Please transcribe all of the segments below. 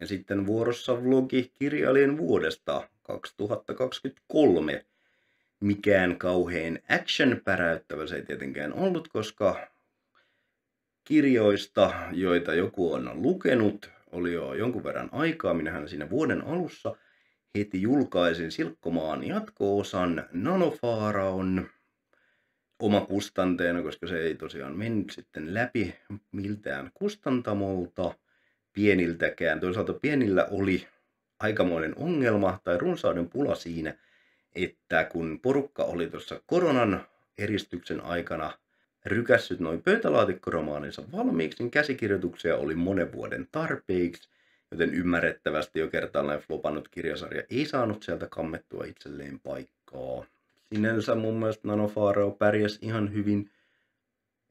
Ja sitten vuorossa vlogi kirjailijan vuodesta 2023. Mikään kauhean action päräyttävä se ei tietenkään ollut, koska kirjoista, joita joku on lukenut, oli jo jonkun verran aikaa. Minähän siinä vuoden alussa heti julkaisin Silkkomaan jatko-osan Nanofaaraon omakustanteena, koska se ei tosiaan mennyt sitten läpi miltään kustantamolta – pieniltäkään. Toisaalta pienillä oli aikamoinen ongelma tai runsauden pula siinä, että kun porukka oli tuossa koronan eristyksen aikana rykässyt noin pöytälaatikkoromaaninsa valmiiksi, niin käsikirjoituksia oli monen vuoden tarpeiksi, joten ymmärrettävästi jo kertaalleen flopannut kirjasarja ei saanut sieltä kammettua itselleen paikkaa. Sinänsä mun mielestä Nanofaareo pärjäsi ihan hyvin –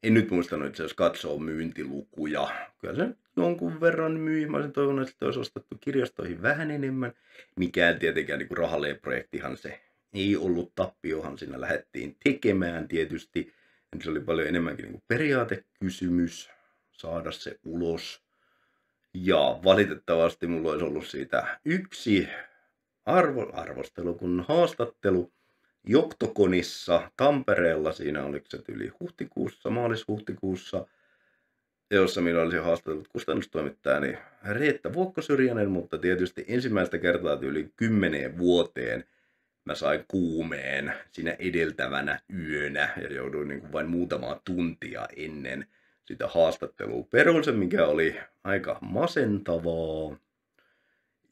en nyt muistanut itse asiassa katsoo myyntilukuja. Kyllä se jonkun verran myi. Mä olisin toivonut, että olisi ostettu kirjastoihin vähän enemmän. Mikään tietenkään niin projektihan se ei ollut tappiohan siinä lähdettiin tekemään tietysti. Se oli paljon enemmänkin niin periaatekysymys saada se ulos. Ja valitettavasti mulla olisi ollut siitä yksi arvo, arvostelu, kun haastattelu Joktokonissa Tampereella, siinä oli se yli huhtikuussa, maalis-huhtikuussa, jossa minulla olisi haastatellut kustannustoimittaja, niin Reetta Vuokkosyrjänen, mutta tietysti ensimmäistä kertaa yli kymmeneen vuoteen mä sain kuumeen siinä edeltävänä yönä ja jouduin niin kuin vain muutamaa tuntia ennen sitä haastattelua. Peruun mikä oli aika masentavaa,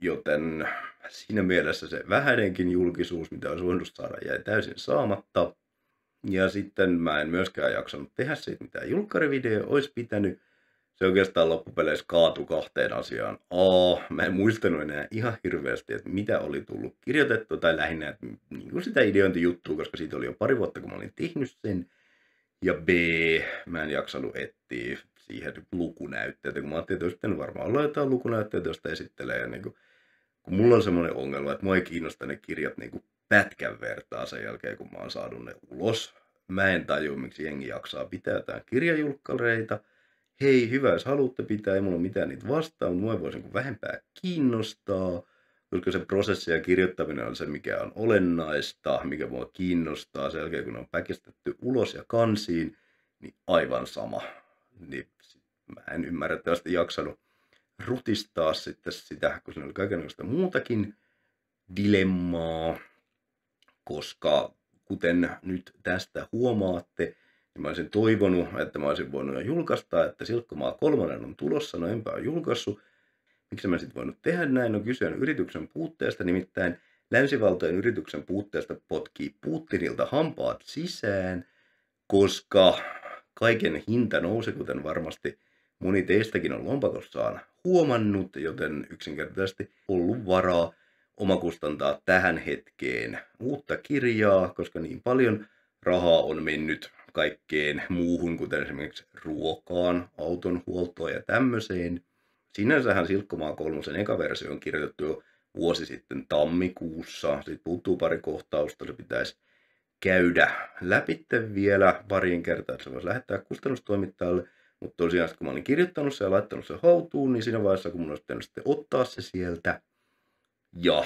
Joten siinä mielessä se vähäinenkin julkisuus, mitä olisi voinut saada, jäi täysin saamatta. Ja sitten mä en myöskään jaksanut tehdä siitä mitä julkkarivideo olisi pitänyt. Se oikeastaan loppupeleissä kaatu kahteen asiaan. A, mä en muistanut enää ihan hirveästi, että mitä oli tullut kirjoitettu, tai lähinnä että, niin kuin sitä ideointijuttua, koska siitä oli jo pari vuotta, kun mä olin tehnyt sen. Ja B, mä en jaksanut etsiä siihen lukunäytteitä, kun mä ajattelin, että olisi varmaan olla jotain lukunäytteitä, josta esittelee. Ja niin kuin, kun mulla on semmoinen ongelma, että mua ei kiinnosta ne kirjat niin kuin pätkän vertaa sen jälkeen, kun mä oon saanut ne ulos. Mä en tajua, miksi jengi jaksaa pitää jotain kirjajulkkareita. Hei, hyvä, jos haluatte pitää, ei mulla mitään niitä vastaan, mutta mua voisi niin vähempää kiinnostaa koska se prosessi ja kirjoittaminen on se, mikä on olennaista, mikä mua kiinnostaa. Sen jälkeen, kun on päkistetty ulos ja kansiin, niin aivan sama niin mä en ymmärrettävästi jaksanut rutistaa sitten sitä, kun siinä oli kaikenlaista muutakin dilemmaa, koska kuten nyt tästä huomaatte, niin mä olisin toivonut, että mä olisin voinut jo julkaista, että Silkkomaa kolmannen on tulossa, no enpä ole julkaissut. Miksi mä sitten voinut tehdä näin? No kyse on yrityksen puutteesta, nimittäin länsivaltojen yrityksen puutteesta potkii Putinilta hampaat sisään, koska kaiken hinta nousi, kuten varmasti moni teistäkin on lompakossaan huomannut, joten yksinkertaisesti ollut varaa omakustantaa tähän hetkeen uutta kirjaa, koska niin paljon rahaa on mennyt kaikkeen muuhun, kuten esimerkiksi ruokaan, auton huoltoon ja tämmöiseen. Sinänsähän Silkkomaa kolmosen eka versio on kirjoitettu jo vuosi sitten tammikuussa. Siitä puuttuu pari kohtausta, se pitäisi käydä läpi vielä pariin kertaa, että se voisi lähettää kustannustoimittajalle. Mutta tosiaan, kun mä olin kirjoittanut sen ja laittanut sen hautuun, niin siinä vaiheessa, kun mun olisi pitänyt sitten ottaa se sieltä ja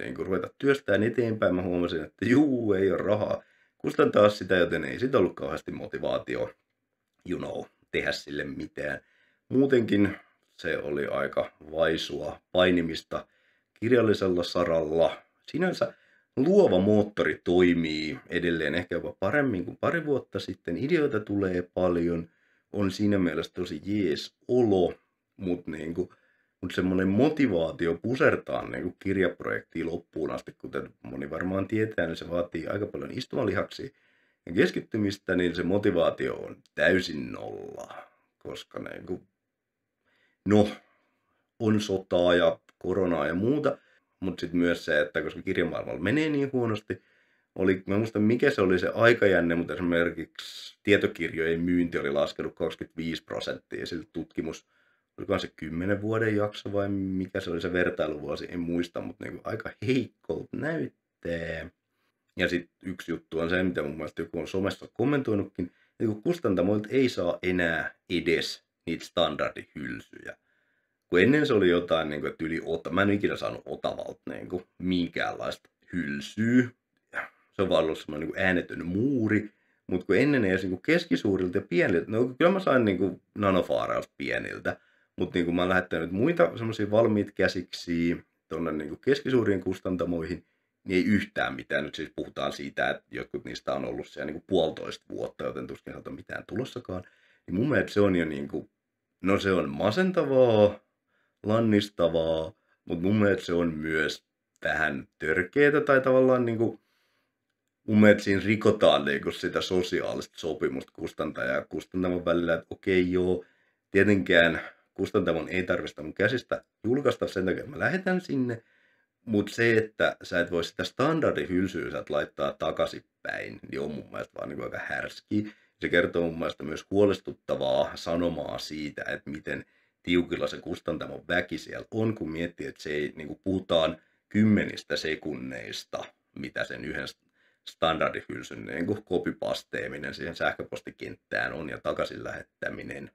niin kun ruveta työstään eteenpäin, mä huomasin, että juu, ei ole rahaa kustantaa sitä, joten ei siitä ollut kauheasti motivaatio, you know, tehdä sille mitään. Muutenkin se oli aika vaisua painimista kirjallisella saralla. Sinänsä luova moottori toimii edelleen ehkä jopa paremmin kuin pari vuotta sitten. Ideoita tulee paljon, on siinä mielessä tosi jees olo, mutta niin kuin, semmoinen motivaatio pusertaa niin kuin kirjaprojektiin loppuun asti, kuten moni varmaan tietää, niin se vaatii aika paljon lihaksi ja keskittymistä, niin se motivaatio on täysin nolla, koska niin kuin, no, on sotaa ja koronaa ja muuta, mutta sitten myös se, että koska kirjamaailmalla menee niin huonosti, oli, mä en muista mikä se oli se aikajänne, mutta esimerkiksi tietokirjojen myynti oli laskenut 25 prosenttia. ja tutkimus, oliko se 10 vuoden jakso vai mikä se oli se vertailuvuosi, en muista, mutta niin aika heikkolta näyttää. Ja sitten yksi juttu on se, mitä mun mielestä joku on somessa kommentoinutkin, että kun niinku kustantamoilta ei saa enää edes niitä standardihylsyjä kun ennen se oli jotain, niin kuin, että yli ota, mä en ikinä saanut Otavalta niin kuin, minkäänlaista hylsyä. Se on vaan ollut semmoinen niin äänetön muuri. Mutta kun ennen ei niin keskisuurilta ja pieniltä, no kyllä mä sain niin nanofaareilta pieniltä, mutta niin mä oon lähettänyt muita semmoisia valmiit käsiksi tuonne niin keskisuuriin kustantamoihin, niin ei yhtään mitään. Nyt siis puhutaan siitä, että jotkut niistä on ollut siellä niin puolitoista vuotta, joten tuskin saattaa mitään tulossakaan. Niin mun mielestä se on jo niin kuin, no se on masentavaa, lannistavaa, mutta mun mielestä se on myös vähän törkeetä tai tavallaan niin kuin, mun mielestä siinä rikotaan niin kuin sitä sosiaalista sopimusta kustantaja ja kustantamon välillä, että okei joo, tietenkään kustantamon ei tarvista mun käsistä julkaista sen takia, että mä lähetän sinne, mutta se, että sä et voi sitä standardihylsyä laittaa takaisinpäin, niin on mun mielestä vaan niin aika härski. Se kertoo mun mielestä myös huolestuttavaa sanomaa siitä, että miten tiukilla se kustantamon väki siellä on, kun miettii, että se ei, niin kuin puhutaan kymmenistä sekunneista, mitä sen yhden standardihylsyn niin kopipasteeminen siihen sähköpostikenttään on ja takaisin lähettäminen.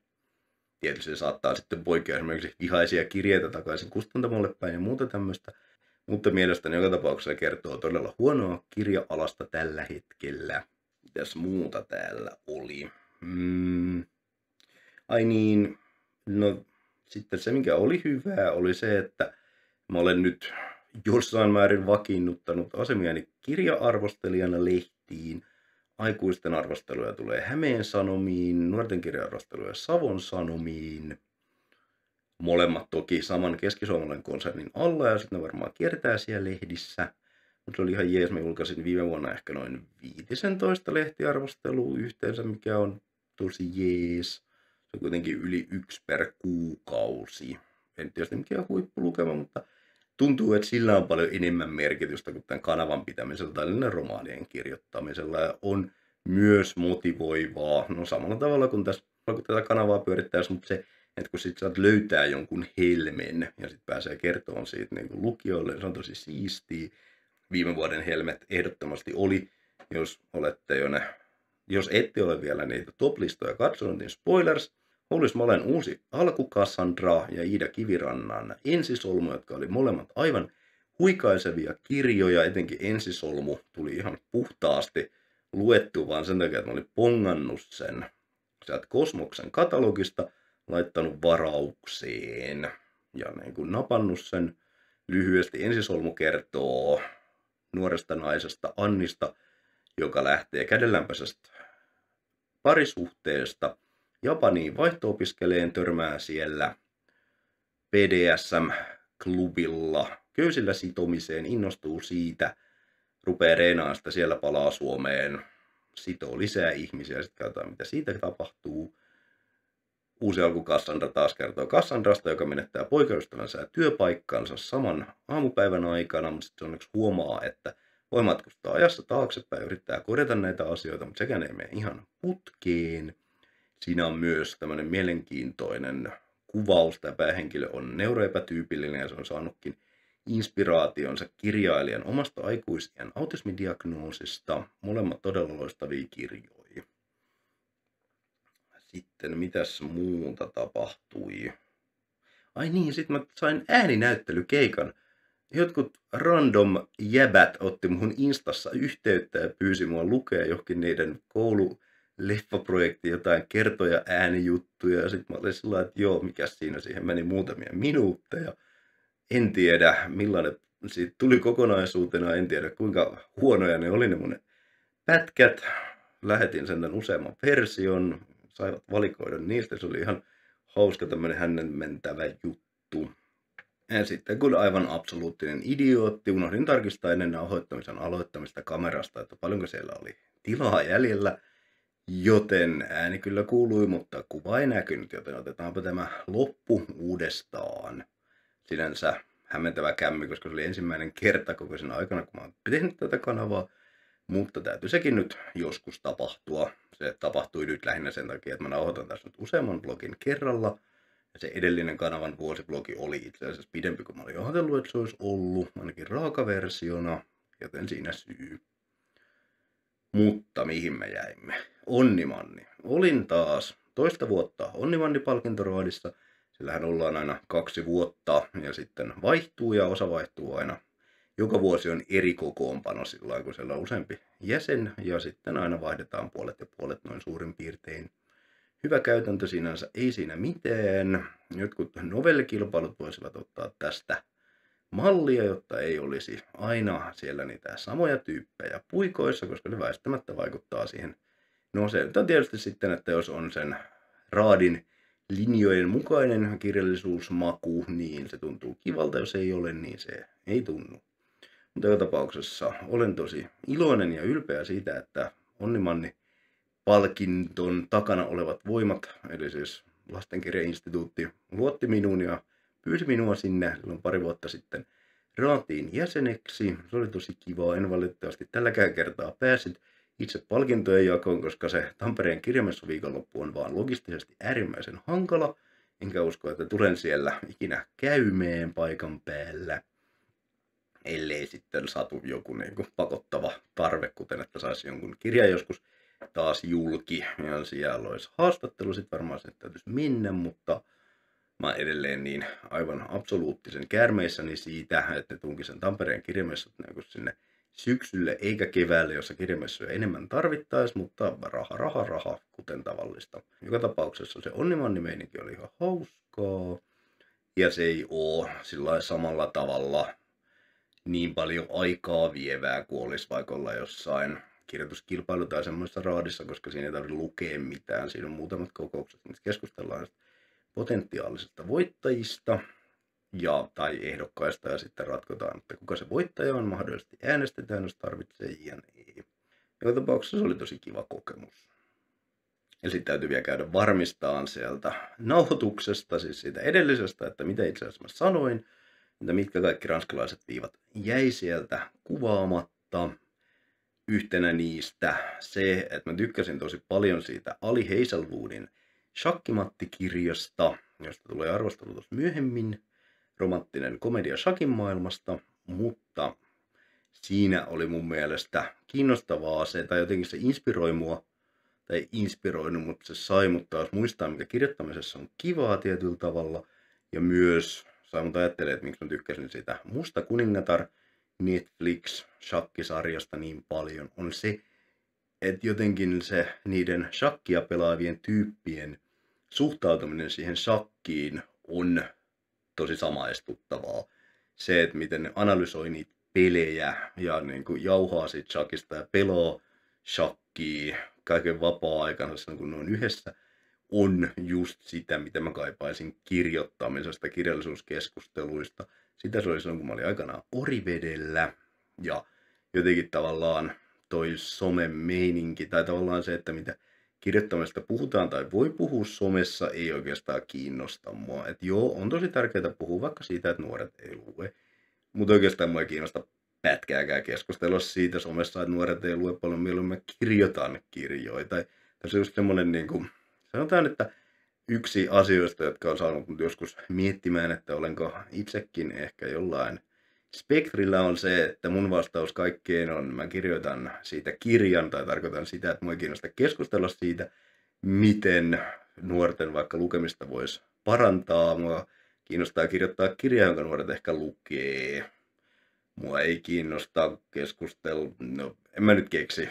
Tietysti se saattaa sitten poikia esimerkiksi vihaisia kirjeitä takaisin kustantamolle päin ja muuta tämmöistä. Mutta mielestäni joka tapauksessa kertoo todella huonoa kirja-alasta tällä hetkellä. Mitäs muuta täällä oli? Mm. Ai niin, no sitten se, mikä oli hyvää, oli se, että mä olen nyt jossain määrin vakiinnuttanut asemiani kirja-arvostelijana lehtiin. Aikuisten arvosteluja tulee Hämeen Sanomiin, nuorten kirja-arvosteluja Savon Sanomiin. Molemmat toki saman keskisuomalainen konsernin alla ja sitten ne varmaan kiertää siellä lehdissä. Mutta se oli ihan jees, mä julkaisin viime vuonna ehkä noin 15 lehtiarvostelua yhteensä, mikä on tosi jees. Se on kuitenkin yli yksi per kuukausi. En tiedä mikä huippulukema, mutta tuntuu, että sillä on paljon enemmän merkitystä kuin tämän kanavan pitämisellä tai romaanien kirjoittamisella. Ja on myös motivoivaa, no samalla tavalla kuin tässä, kun tätä kanavaa pyörittäisi, mutta se, että kun sit saat löytää jonkun helmen ja sitten pääsee kertomaan siitä niin lukijoille, niin se on tosi siistiä. Viime vuoden helmet ehdottomasti oli, jos olette jo ne, jos ette ole vielä niitä toplistoja katsonut, niin spoilers – Huulis Molen uusi alku Cassandraa ja Iida Kivirannan ensisolmu, jotka oli molemmat aivan huikaisevia kirjoja, etenkin ensisolmu tuli ihan puhtaasti luettu, vaan sen takia, että mä olin pongannut sen sieltä Kosmoksen katalogista, laittanut varauksiin ja niin kuin napannut sen lyhyesti. Ensisolmu kertoo nuoresta naisesta Annista, joka lähtee kädellämpäisestä parisuhteesta Japaniin vaihto-opiskeleen törmää siellä PDSM-klubilla köysillä sitomiseen, innostuu siitä, rupeaa reenaan, sitä siellä palaa Suomeen, sitoo lisää ihmisiä, sitten katsotaan mitä siitä tapahtuu. Uusi alku Cassandra taas kertoo Cassandrasta, joka menettää poikaystävänsä ja työpaikkansa saman aamupäivän aikana, mutta sitten onneksi huomaa, että voi matkustaa ajassa taaksepäin ja yrittää korjata näitä asioita, mutta sekään ei mene ihan putkiin. Siinä on myös tämmöinen mielenkiintoinen kuvaus. Tämä päähenkilö on neuroepätyypillinen ja se on saanutkin inspiraationsa kirjailijan omasta aikuisien autismidiagnoosista. Molemmat todella loistavia kirjoja. Sitten mitäs muuta tapahtui? Ai niin, sitten mä sain ääninäyttelykeikan. Jotkut random jäbät otti muhun instassa yhteyttä ja pyysi mua lukea johonkin niiden koulu leffaprojekti, jotain kertoja äänijuttuja, ja sitten mä olin sillä että joo, mikä siinä, siihen meni muutamia minuutteja. En tiedä, millainen siitä tuli kokonaisuutena, en tiedä kuinka huonoja ne oli ne mun pätkät. Lähetin sen useamman version, saivat valikoida niistä, se oli ihan hauska tämmöinen hänen mentävä juttu. Ja sitten kun aivan absoluuttinen idiootti, unohdin tarkistaa ennen nauhoittamisen aloittamista kamerasta, että paljonko siellä oli tilaa jäljellä. Joten ääni kyllä kuului, mutta kuva ei näkynyt, joten otetaanpa tämä loppu uudestaan. Sinänsä hämmentävä kämmi, koska se oli ensimmäinen kerta koko sen aikana, kun mä oon tehnyt tätä kanavaa. Mutta täytyy sekin nyt joskus tapahtua. Se tapahtui nyt lähinnä sen takia, että mä nauhoitan tässä nyt useamman blogin kerralla. Ja se edellinen kanavan vuosiblogi oli itse asiassa pidempi kuin mä olin ajatellut, että se olisi ollut, ainakin raakaversiona, joten siinä syy. Mutta mihin me jäimme? Onnimanni. Olin taas toista vuotta Onnimanni-palkintoraadissa. Sillähän ollaan aina kaksi vuotta ja sitten vaihtuu ja osa vaihtuu aina. Joka vuosi on eri kokoonpano sillä kun siellä on useampi jäsen ja sitten aina vaihdetaan puolet ja puolet noin suurin piirtein. Hyvä käytäntö sinänsä, ei siinä mitään. Jotkut novellikilpailut voisivat ottaa tästä mallia, jotta ei olisi aina siellä niitä samoja tyyppejä puikoissa, koska ne väistämättä vaikuttaa siihen. No se on tietysti sitten, että jos on sen raadin linjojen mukainen kirjallisuusmaku, niin se tuntuu kivalta, jos ei ole, niin se ei tunnu. Mutta joka tapauksessa olen tosi iloinen ja ylpeä siitä, että Onnimanni palkinton takana olevat voimat, eli siis Lastenkirjainstituutti, luotti minuun ja pyysi minua sinne on pari vuotta sitten Raatiin jäseneksi. Se oli tosi kivaa, en valitettavasti tälläkään kertaa päässyt itse palkintojen jakoon, koska se Tampereen kirjamessu viikonloppu on vaan logistisesti äärimmäisen hankala. Enkä usko, että tulen siellä ikinä käymeen paikan päällä ellei sitten satu joku niin kuin pakottava tarve, kuten että saisi jonkun kirjan joskus taas julki. Ja siellä olisi haastattelu, sitten varmaan sinne täytyisi mennä, mutta mä edelleen niin aivan absoluuttisen kärmeissäni siitä, että tunkin sen Tampereen kirjamessut niin sinne syksylle eikä keväälle, jossa kirjamessuja enemmän tarvittaisi, mutta raha, raha, raha, kuten tavallista. Joka tapauksessa se onnimanni oli ihan hauskaa. Ja se ei oo sillä samalla tavalla niin paljon aikaa vievää kuin olisi vaikka olla jossain kirjoituskilpailu tai semmoisessa raadissa, koska siinä ei tarvitse lukea mitään. Siinä on muutamat kokoukset, niin keskustellaan potentiaalisista voittajista ja, tai ehdokkaista ja sitten ratkotaan, että kuka se voittaja on, mahdollisesti äänestetään, jos tarvitsee jne. Joka tapauksessa se oli tosi kiva kokemus. Ja sitten täytyy vielä käydä varmistaan sieltä nauhoituksesta, siis siitä edellisestä, että mitä itse asiassa mä sanoin, että mitkä kaikki ranskalaiset viivat jäi sieltä kuvaamatta. Yhtenä niistä se, että mä tykkäsin tosi paljon siitä Ali Hazelwoodin Shakkimatti-kirjasta, josta tulee arvostelu tuossa myöhemmin, romanttinen komedia Shakin maailmasta, mutta siinä oli mun mielestä kiinnostavaa se, tai jotenkin se inspiroi mua, tai inspiroinut, mutta se sai mut taas muistaa, mikä kirjoittamisessa on kivaa tietyllä tavalla, ja myös sai mut ajattelee, että miksi mä tykkäsin sitä Musta kuningatar Netflix-shakkisarjasta niin paljon, on se, että jotenkin se niiden shakkia pelaavien tyyppien suhtautuminen siihen shakkiin on tosi samaistuttavaa. Se, että miten ne analysoi niitä pelejä ja niin kuin jauhaa siitä shakista ja pelaa shakkia kaiken vapaa-aikansa kun ne on yhdessä, on just sitä, mitä mä kaipaisin kirjoittamisesta, kirjallisuuskeskusteluista. Sitä se oli silloin, kun mä olin aikanaan Orivedellä ja jotenkin tavallaan toi some-meininki tai tavallaan se, että mitä kirjoittamista puhutaan tai voi puhua somessa, ei oikeastaan kiinnosta mua. Et joo, on tosi tärkeää puhua vaikka siitä, että nuoret ei lue, mutta oikeastaan mua ei kiinnosta pätkääkään keskustella siitä somessa, että nuoret ei lue paljon, milloin mä kirjoitan kirjoja. Tai tässä on just semmoinen, niin kuin, sanotaan, että yksi asioista, jotka on saanut joskus miettimään, että olenko itsekin ehkä jollain – spektrillä on se, että mun vastaus kaikkeen on, mä kirjoitan siitä kirjan tai tarkoitan sitä, että mua ei kiinnosta keskustella siitä, miten nuorten vaikka lukemista voisi parantaa. Mua kiinnostaa kirjoittaa kirjaa, jonka nuoret ehkä lukee. Mua ei kiinnosta keskustella, no en mä nyt keksi.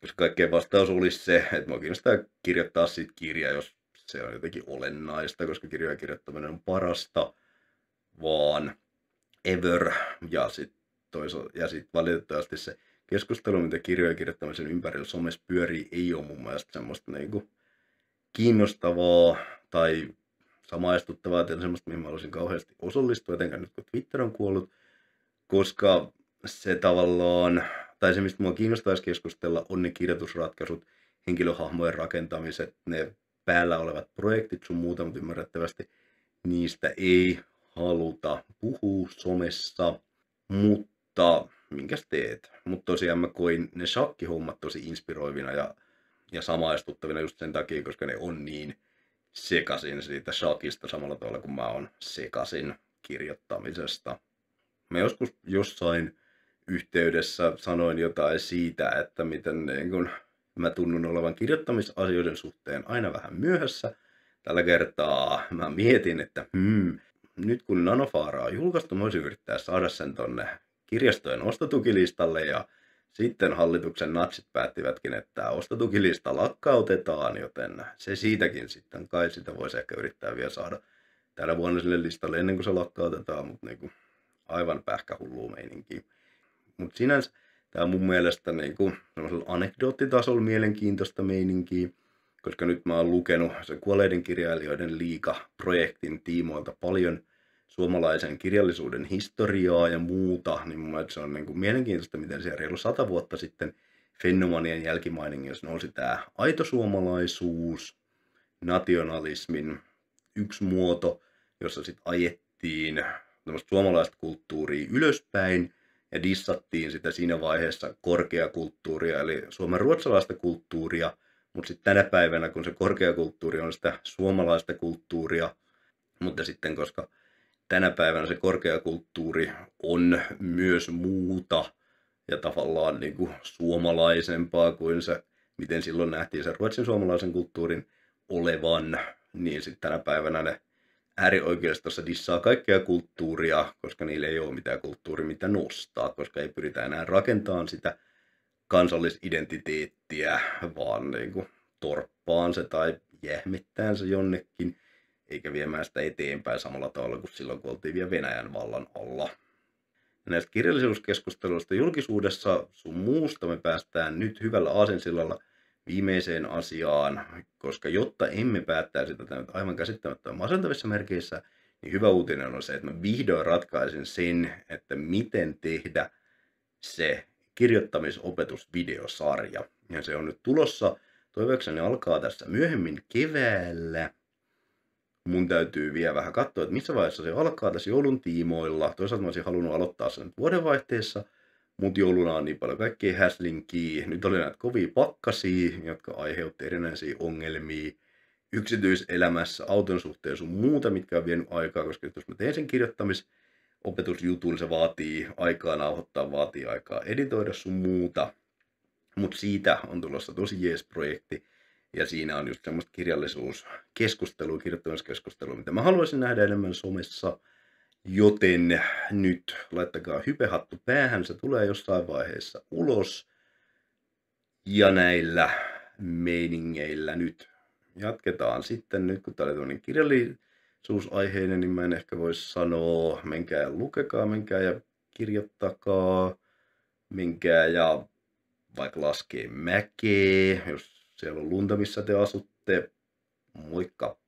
Koska kaikkein vastaus olisi se, että mua kiinnostaa kirjoittaa siitä kirja, jos se on jotenkin olennaista, koska kirjojen kirjoittaminen on parasta. Vaan ever. Ja sitten ja sit valitettavasti se keskustelu, mitä kirjojen kirjoittamisen ympärillä somessa pyörii, ei ole mun mielestä semmoista niinku kiinnostavaa tai samaistuttavaa tai semmoista, mihin mä haluaisin kauheasti osallistua, etenkään nyt kun Twitter on kuollut, koska se tavallaan, tai se mistä mua kiinnostaisi keskustella, on ne kirjoitusratkaisut, henkilöhahmojen rakentamiset, ne päällä olevat projektit sun muuta, mutta ymmärrettävästi niistä ei haluta puhua somessa, mutta minkäs teet? Mutta tosiaan mä koin ne shakkihommat tosi inspiroivina ja, ja samaistuttavina just sen takia, koska ne on niin sekasin siitä shakista samalla tavalla kuin mä oon sekasin kirjoittamisesta. Mä joskus jossain yhteydessä sanoin jotain siitä, että miten niin kun mä tunnun olevan kirjoittamisasioiden suhteen aina vähän myöhässä. Tällä kertaa mä mietin, että hmm, nyt kun Nanofaaraa on julkaistu, voisi yrittää saada sen tonne kirjastojen ostotukilistalle ja sitten hallituksen natsit päättivätkin, että ostotukilista lakkautetaan, joten se siitäkin sitten kai sitä voisi ehkä yrittää vielä saada tällä vuonna sille listalle ennen kuin se lakkautetaan, mutta niin kuin aivan pähkähullu meininki. Mutta sinänsä tämä on mun mielestä niin kuin anekdoottitasolla mielenkiintoista meininkiä, koska nyt mä oon lukenut se kuolleiden kirjailijoiden liika-projektin tiimoilta paljon – suomalaisen kirjallisuuden historiaa ja muuta, niin mun se on niin kuin mielenkiintoista, miten siellä reilu sata vuotta sitten fenomanien jälkimainingeissa nousi tämä aito suomalaisuus, nationalismin yksi muoto, jossa sitten ajettiin suomalaista kulttuuria ylöspäin ja dissattiin sitä siinä vaiheessa korkeakulttuuria, eli suomen ruotsalaista kulttuuria, mutta sitten tänä päivänä, kun se korkeakulttuuri on sitä suomalaista kulttuuria, mutta sitten koska tänä päivänä se korkeakulttuuri on myös muuta ja tavallaan niin kuin suomalaisempaa kuin se, miten silloin nähtiin se ruotsin suomalaisen kulttuurin olevan, niin sitten tänä päivänä ne äärioikeistossa dissaa kaikkea kulttuuria, koska niillä ei ole mitään kulttuuria, mitä nostaa, koska ei pyritä enää rakentamaan sitä kansallisidentiteettiä, vaan niin kuin torppaan se tai jähmettään se jonnekin eikä viemään sitä eteenpäin samalla tavalla kuin silloin, kun oltiin vielä Venäjän vallan alla. Ja näistä kirjallisuuskeskusteluista julkisuudessa sun muusta me päästään nyt hyvällä aasinsillalla viimeiseen asiaan, koska jotta emme päättäisi sitä tämän aivan käsittämättä masentavissa merkeissä, niin hyvä uutinen on se, että mä vihdoin ratkaisin sen, että miten tehdä se kirjoittamisopetusvideosarja. Ja se on nyt tulossa. Toivekseni alkaa tässä myöhemmin keväällä mun täytyy vielä vähän katsoa, että missä vaiheessa se alkaa tässä joulun tiimoilla. Toisaalta mä olisin halunnut aloittaa sen vuodenvaihteessa, mutta jouluna on niin paljon kaikkea häslinkiä. Nyt oli näitä kovia pakkasia, jotka aiheutti erinäisiä ongelmia yksityiselämässä, auton suhteen sun muuta, mitkä on vienyt aikaa, koska jos mä teen sen kirjoittamis, opetusjutuun se vaatii aikaa nauhoittaa, vaatii aikaa editoida sun muuta. Mutta siitä on tulossa tosi jees projekti. Ja siinä on just semmoista kirjallisuuskeskustelua, kirjoittamiskeskustelua, mitä mä haluaisin nähdä enemmän somessa. Joten nyt laittakaa hypehattu päähän, se tulee jossain vaiheessa ulos. Ja näillä meiningeillä nyt jatketaan sitten. Nyt kun täällä on kirjallisuusaiheinen, niin mä en ehkä voi sanoa, menkää ja lukekaa, menkää ja kirjoittakaa, menkää ja vaikka laskee mäkeä, jos siellä on lunta, missä te asutte. Moikka!